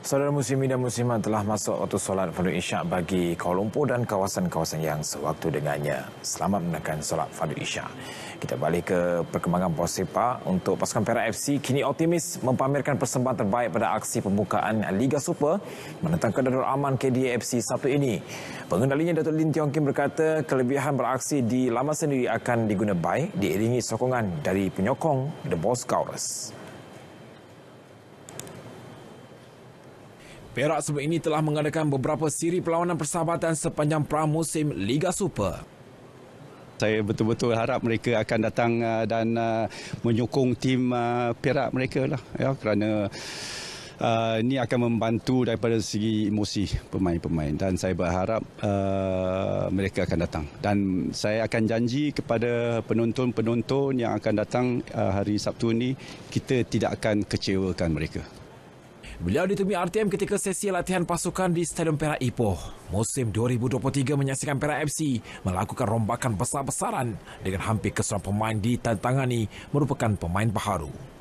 Saudara muslimin dan muslimat telah masuk waktu solat fardu isyak bagi Kuala Lumpur dan kawasan-kawasan yang sewaktu dengannya. Selamat menekan solat fardu isyak. Kita balik ke perkembangan bola sepak untuk pasukan Perak FC kini optimis mempamerkan persembahan terbaik pada aksi pembukaan Liga Super menentang kedudukan aman KDFC Sabtu ini. Pengendalinya Datuk Lin Tiong Kim berkata kelebihan beraksi di lama sendiri akan diguna baik diiringi sokongan dari penyokong The Boss Scourers. Perak sebelum ini telah mengadakan beberapa siri perlawanan persahabatan sepanjang pramusim Liga Super. Saya betul-betul harap mereka akan datang uh, dan uh, menyokong tim uh, Perak mereka lah, ya, kerana ini akan membantu daripada segi emosi pemain-pemain dan saya berharap mereka akan datang dan saya akan janji kepada penonton-penonton yang akan datang hari Sabtu ini kita tidak akan kecewakan mereka. Beliau ditemui RTM ketika sesi latihan pasukan di Stadion Perak Ipoh. Musim 2023 menyaksikan Perak FC melakukan rombakan besar-besaran dengan hampir keseluruhan pemain ditantangani merupakan pemain baharu.